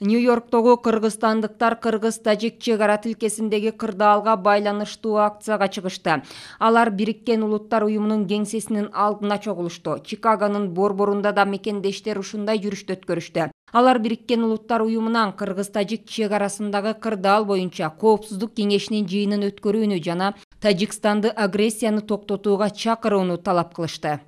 нью йорктогу кыргызстандыктар кыргыз тажик чек ара тилкесиндеги кырдаалга байланыштуу акцияга чыгышты алар бириккен улуттар уюмунун кеңсесинин алдына чогулушту чикагонун борборунда да мекендештер ушундай жүрүштү өткөрүштү алар бириккен улуттар уюмунан кыргыз тажик чек арасындагы кырдаал боюнча коопсуздук кеңешинин жыйынын өткөрүүнү жана тажикстанды агрессияны токтотууга чакырууну талап кылышты